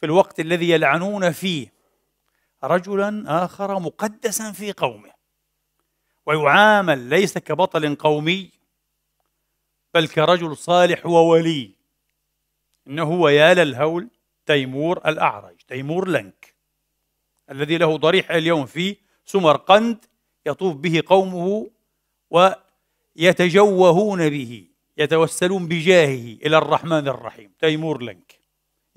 في الوقت الذي يلعنون فيه رجلا آخر مقدسا في قومه ويعامل ليس كبطل قومي بل كرجل صالح وولي إنه هو يا للهول تيمور الأعرج تيمور لنك الذي له ضريح اليوم في سمرقند يطوف به قومه ويتجوهون به يتوسلون بجاهه إلى الرحمن الرحيم تيمور لنك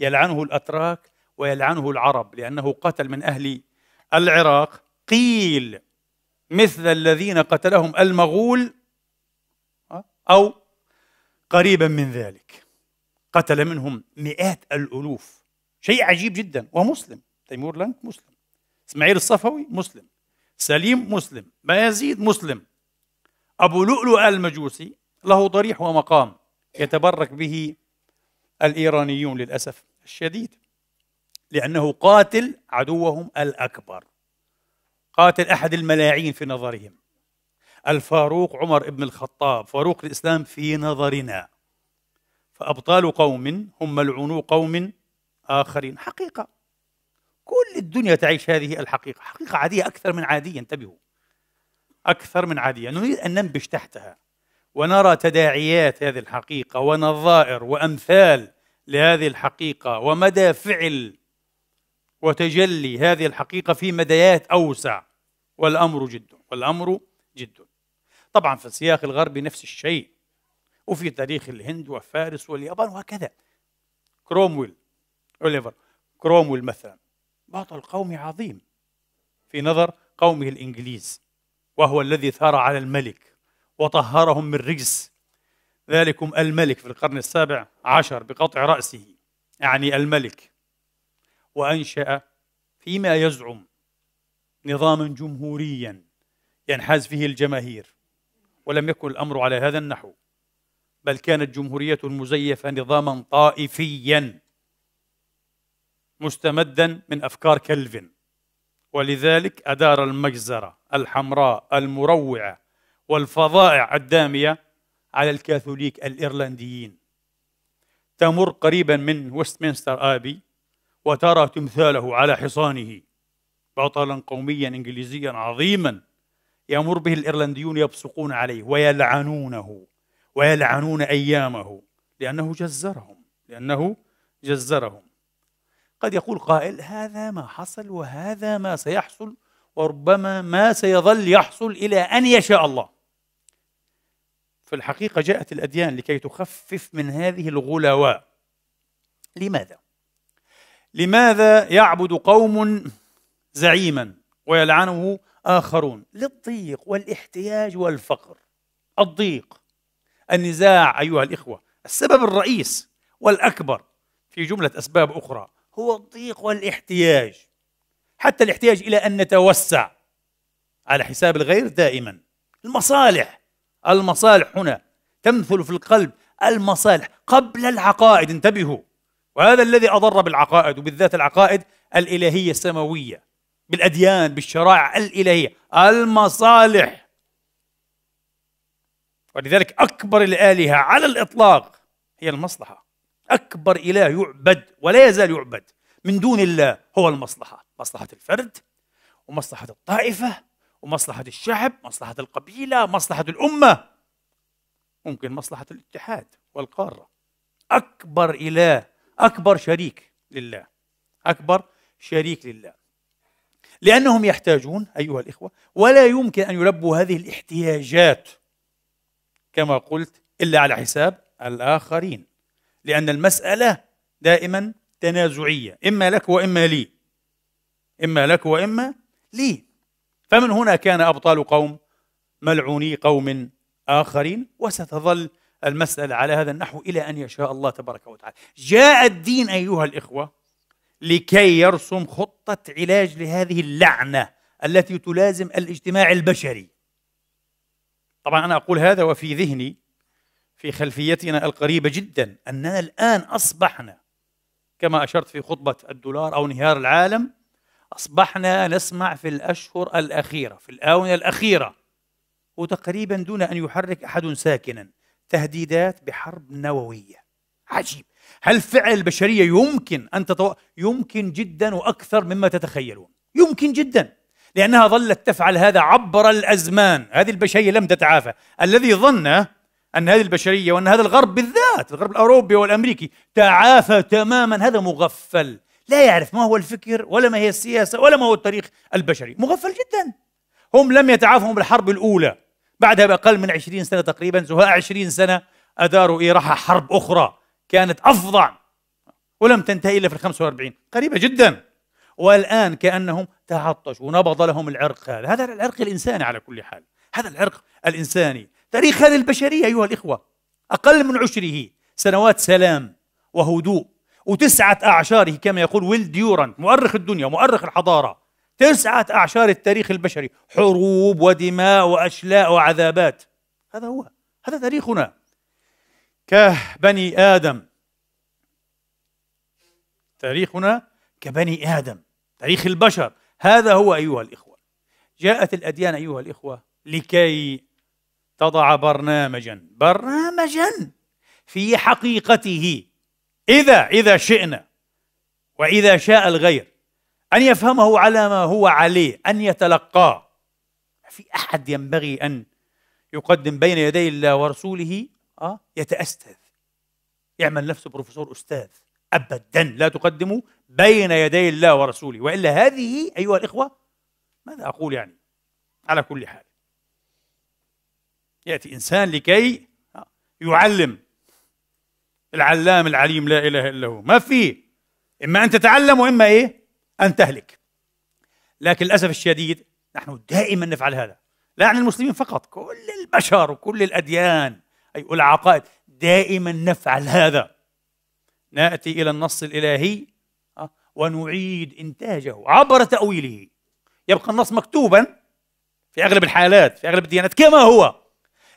يلعنه الأتراك ويلعنه العرب لأنه قتل من أهل العراق قيل مثل الذين قتلهم المغول آه، أو قريبا من ذلك قتل منهم مئات الألوف شيء عجيب جدا ومسلم تيمور لانك مسلم إسماعيل الصفوي مسلم سليم مسلم بايزيد مسلم أبو لؤلؤ المجوسي له ضريح ومقام يتبرك به الإيرانيون للأسف الشديد لأنه قاتل عدوهم الأكبر قاتل أحد الملاعين في نظرهم الفاروق عمر بن الخطاب فاروق الإسلام في نظرنا فأبطال قوم هم ملعونو قوم آخرين حقيقة كل الدنيا تعيش هذه الحقيقة حقيقة عادية أكثر من عادية انتبهوا أكثر من عادية نريد أن ننبش تحتها ونرى تداعيات هذه الحقيقة ونظائر وأمثال لهذه الحقيقه ومدى فعل وتجلي هذه الحقيقه في مديات اوسع والامر جد والامر جد طبعا في السياق الغربي نفس الشيء وفي تاريخ الهند وفارس واليابان وهكذا كرومويل اوليفر كرومويل مثلا بطل قومي عظيم في نظر قومه الانجليز وهو الذي ثار على الملك وطهرهم من رجس ذلكم الملك في القرن السابع عشر بقطع رأسه يعني الملك وأنشأ فيما يزعم نظاما جمهوريا ينحاز فيه الجماهير ولم يكن الأمر على هذا النحو بل كانت جمهورية المزيفة نظاما طائفيا مستمدا من أفكار كلفن ولذلك أدار المجزرة الحمراء المروعة والفظائع الدامية على الكاثوليك الإيرلنديين تمر قريبا من وستمنستر آبي وترى تمثاله على حصانه بطلا قوميا إنجليزيا عظيما يمر به الإيرلنديون يبصقون عليه ويلعنونه ويلعنون أيامه لأنه جزرهم لأنه جزرهم قد يقول قائل هذا ما حصل وهذا ما سيحصل وربما ما سيظل يحصل إلى أن يشاء الله في الحقيقة جاءت الأديان لكي تخفف من هذه الغلواء لماذا؟ لماذا يعبد قوم زعيما ويلعنه آخرون للضيق والاحتياج والفقر الضيق النزاع أيها الإخوة السبب الرئيس والأكبر في جملة أسباب أخرى هو الضيق والاحتياج حتى الاحتياج إلى أن نتوسع على حساب الغير دائما المصالح المصالح هنا تمثل في القلب المصالح قبل العقائد انتبهوا وهذا الذي أضر بالعقائد وبالذات العقائد الإلهية السماوية بالأديان بالشرائع الإلهية المصالح ولذلك أكبر الآلهة على الإطلاق هي المصلحة أكبر إله يعبد ولا يزال يعبد من دون الله هو المصلحة مصلحة الفرد ومصلحة الطائفة ومصلحة الشعب مصلحة القبيلة مصلحة الأمة ممكن مصلحة الاتحاد والقارة أكبر إله أكبر شريك لله أكبر شريك لله لأنهم يحتاجون أيها الإخوة ولا يمكن أن يلبوا هذه الاحتياجات كما قلت إلا على حساب الآخرين لأن المسألة دائما تنازعية إما لك وإما لي إما لك وإما لي فمن هنا كان أبطال قوم ملعوني قوم آخرين وستظل المسألة على هذا النحو إلى أن يشاء الله تبارك وتعالى جاء الدين أيها الإخوة لكي يرسم خطة علاج لهذه اللعنة التي تلازم الاجتماع البشري طبعا أنا أقول هذا وفي ذهني في خلفيتنا القريبة جدا أننا الآن أصبحنا كما أشرت في خطبة الدولار أو انهيار العالم أصبحنا نسمع في الأشهر الأخيرة في الآونة الأخيرة وتقريبا دون أن يحرك أحد ساكنا تهديدات بحرب نووية عجيب هل فعل البشرية يمكن أن تتو... يمكن جدا وأكثر مما تتخيلون يمكن جدا لأنها ظلت تفعل هذا عبر الأزمان هذه البشرية لم تتعافى الذي ظن أن هذه البشرية وأن هذا الغرب بالذات الغرب الأوروبي والأمريكي تعافى تماما هذا مغفل لا يعرف ما هو الفكر ولا ما هي السياسة ولا ما هو التاريخ البشري مغفل جدا هم لم يتعافوا بالحرب الأولى بعدها بأقل من عشرين سنة تقريبا زهاء عشرين سنة أداروا إيراح حرب أخرى كانت أفظع ولم تنتهي إلا في الخمسة واربعين قريبة جدا والآن كأنهم تعطشوا ونبض لهم العرق هذا هذا العرق الإنساني على كل حال هذا العرق الإنساني تاريخ هذه البشرية أيها الإخوة أقل من عشره سنوات سلام وهدوء وتسعة أعشاره كما يقول ويل ديوران مؤرخ الدنيا مؤرخ الحضارة تسعة أعشار التاريخ البشري حروب ودماء وأشلاء وعذابات هذا هو هذا تاريخنا كبني آدم تاريخنا كبني آدم تاريخ البشر هذا هو أيها الإخوة جاءت الأديان أيها الإخوة لكي تضع برنامجا برنامجا في حقيقته إذا إذا شئنا وإذا شاء الغير أن يفهمه على ما هو عليه أن يتلقاه في أحد ينبغي أن يقدم بين يدي الله ورسوله آه يتأستاذ يعمل نفسه بروفيسور أستاذ أبدا لا تقدموا بين يدي الله ورسوله وإلا هذه أيها الإخوة ماذا أقول يعني على كل حال يأتي إنسان لكي آه، يعلم العلام العليم لا اله الا هو ما في اما ان تتعلم واما ايه ان تهلك لكن للاسف الشديد نحن دائما نفعل هذا لا عن المسلمين فقط كل البشر وكل الاديان اي العقائد دائما نفعل هذا ناتي الى النص الالهي آه، ونعيد انتاجه عبر تاويله يبقى النص مكتوبا في اغلب الحالات في اغلب الديانات كما هو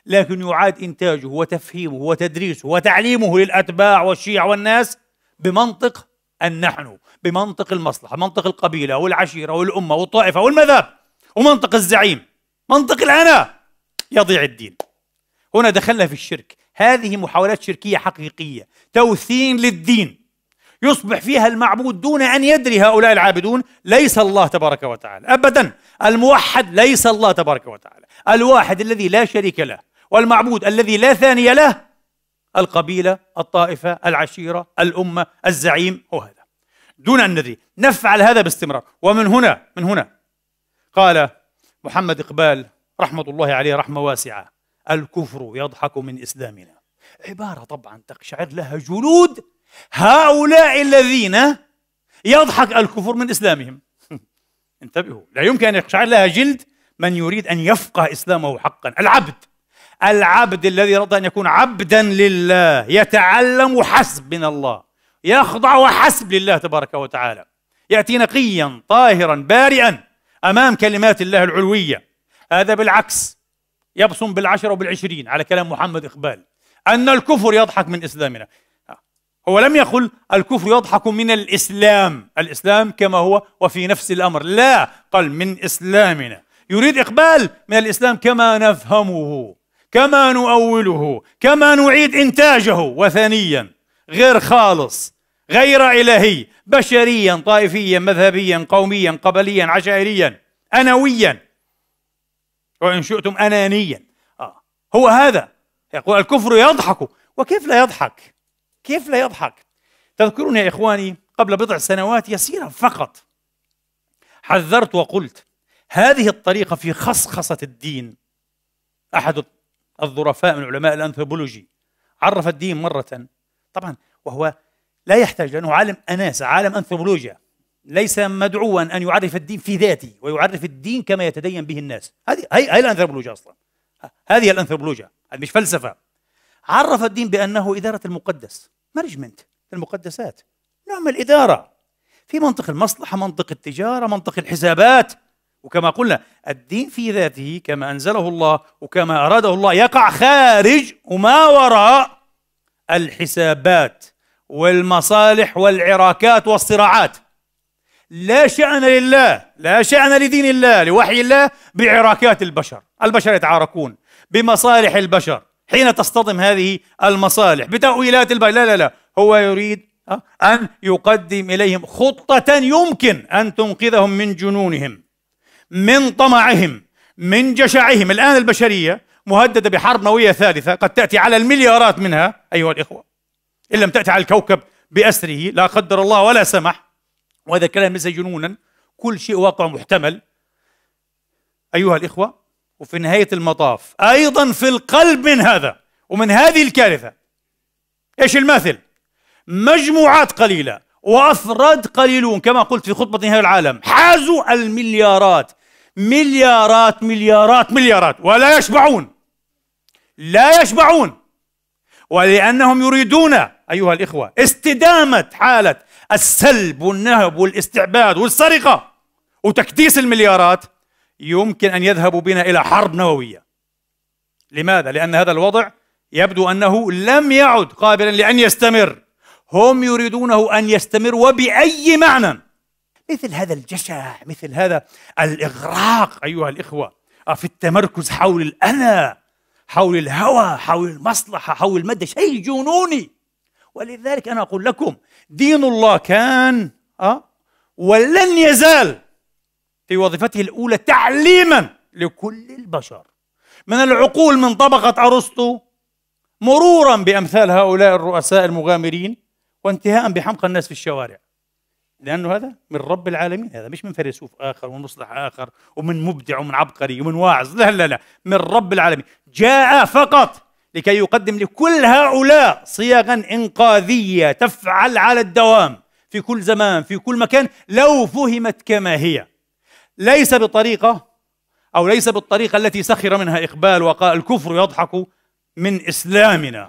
لكن يعاد إنتاجه وتفهيمه وتدريسه وتعليمه للأتباع والشيع والناس بمنطق النحن بمنطق المصلحة منطق القبيلة والعشيرة والأمة والطائفة والمذهب ومنطق الزعيم منطق الأنا يضيع الدين هنا دخلنا في الشرك هذه محاولات شركية حقيقية توثين للدين يصبح فيها المعبود دون أن يدري هؤلاء العابدون ليس الله تبارك وتعالى أبدا الموحد ليس الله تبارك وتعالى الواحد الذي لا شريك له والمعبود الذي لا ثاني له القبيلة الطائفة العشيرة الأمة الزعيم هو هذا دون أن ندري نفعل هذا باستمرار ومن هنا من هنا قال محمد إقبال رحمة الله عليه رحمة واسعة الكفر يضحك من إسلامنا عبارة طبعا تقشعر لها جلود هؤلاء الذين يضحك الكفر من إسلامهم انتبهوا لا يمكن أن يقشعر لها جلد من يريد أن يفقه إسلامه حقا العبد العبد الذي رضى أن يكون عبدا لله يتعلم حسب من الله يخضع وحسب لله تبارك وتعالى يأتي نقيا طاهرا بارئا أمام كلمات الله العلوية هذا بالعكس يبصم بالعشرة وبالعشرين على كلام محمد إقبال أن الكفر يضحك من إسلامنا هو لم يقل الكفر يضحك من الإسلام الإسلام كما هو وفي نفس الأمر لا قال من إسلامنا يريد إقبال من الإسلام كما نفهمه كما نؤوله كما نعيد إنتاجه وثنيا غير خالص غير إلهي بشريا طائفيا مذهبيا قوميا قبليا عشائريا أنويا وإن شئتم أنانيا آه. هو هذا يقول الكفر يضحك وكيف لا يضحك كيف لا يضحك تذكرون يا إخواني قبل بضع سنوات يسيرة فقط حذرت وقلت هذه الطريقة في خصخصة الدين أحد الظرفاء من علماء الأنثروبولوجي عرف الدين مرة طبعا وهو لا يحتاج لأنه عالم أناس عالم أنثروبولوجيا ليس مدعوا أن يعرف الدين في ذاته ويعرف الدين كما يتدين به الناس هذه هي, هي الأنثروبولوجيا أصلا هذه الأنثروبولوجيا هذه مش فلسفة عرف الدين بأنه إدارة المقدس مانجمنت المقدسات نعمل إدارة في منطق المصلحة منطق التجارة منطق الحسابات وكما قلنا الدين في ذاته كما أنزله الله وكما أراده الله يقع خارج وما وراء الحسابات والمصالح والعراكات والصراعات لا شأن لله لا شأن لدين الله لوحي الله بعراكات البشر البشر يتعاركون بمصالح البشر حين تصطدم هذه المصالح بتأويلات البشر لا لا لا هو يريد آه، أن يقدم إليهم خطة يمكن أن تنقذهم من جنونهم من طمعهم من جشعهم الآن البشرية مهددة بحرب نووية ثالثة قد تأتي على المليارات منها أيها الإخوة إن لم تأتي على الكوكب بأسره لا قدر الله ولا سمح وهذا الكلام ليس جنونا كل شيء واقع محتمل أيها الإخوة وفي نهاية المطاف أيضا في القلب من هذا ومن هذه الكارثة إيش المثل مجموعات قليلة وأفراد قليلون كما قلت في خطبة نهاية العالم حازوا المليارات مليارات مليارات مليارات ولا يشبعون لا يشبعون ولأنهم يريدون أيها الإخوة استدامة حالة السلب والنهب والاستعباد والسرقة وتكديس المليارات يمكن أن يذهبوا بنا إلى حرب نووية لماذا؟ لأن هذا الوضع يبدو أنه لم يعد قابلا لأن يستمر هم يريدونه أن يستمر وبأي معنى مثل هذا الجشع مثل هذا الإغراق أيها الإخوة آه، في التمركز حول الأنا حول الهوى حول المصلحة حول المادة شيء جنوني ولذلك أنا أقول لكم دين الله كان أه ولن يزال في وظيفته الأولى تعليما لكل البشر من العقول من طبقة أرسطو مرورا بأمثال هؤلاء الرؤساء المغامرين وانتهاء بحمق الناس في الشوارع لأنه هذا من رب العالمين هذا مش من فيلسوف آخر ومن مصلح آخر ومن مبدع ومن عبقري ومن واعظ لا لا لا من رب العالمين جاء فقط لكي يقدم لكل هؤلاء صياغا إنقاذية تفعل على الدوام في كل زمان في كل مكان لو فهمت كما هي ليس بطريقة أو ليس بالطريقة التي سخر منها إقبال وقال الكفر يضحك من إسلامنا